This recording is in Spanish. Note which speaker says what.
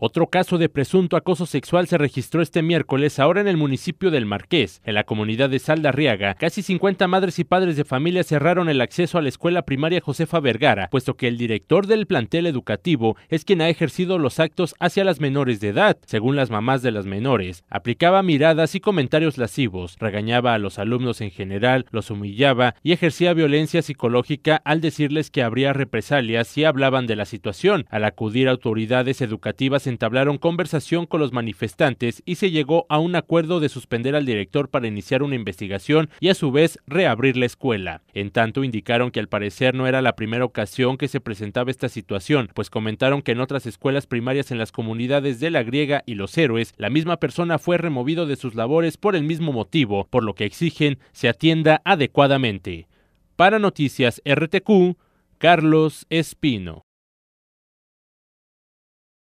Speaker 1: Otro caso de presunto acoso sexual se registró este miércoles ahora en el municipio del Marqués, en la comunidad de Saldarriaga. Casi 50 madres y padres de familia cerraron el acceso a la escuela primaria Josefa Vergara, puesto que el director del plantel educativo es quien ha ejercido los actos hacia las menores de edad, según las mamás de las menores. Aplicaba miradas y comentarios lascivos, regañaba a los alumnos en general, los humillaba y ejercía violencia psicológica al decirles que habría represalias si hablaban de la situación. Al acudir a autoridades educativas entablaron conversación con los manifestantes y se llegó a un acuerdo de suspender al director para iniciar una investigación y a su vez reabrir la escuela. En tanto, indicaron que al parecer no era la primera ocasión que se presentaba esta situación, pues comentaron que en otras escuelas primarias en las comunidades de La Griega y Los Héroes, la misma persona fue removido de sus labores por el mismo motivo, por lo que exigen se atienda adecuadamente. Para Noticias RTQ, Carlos Espino.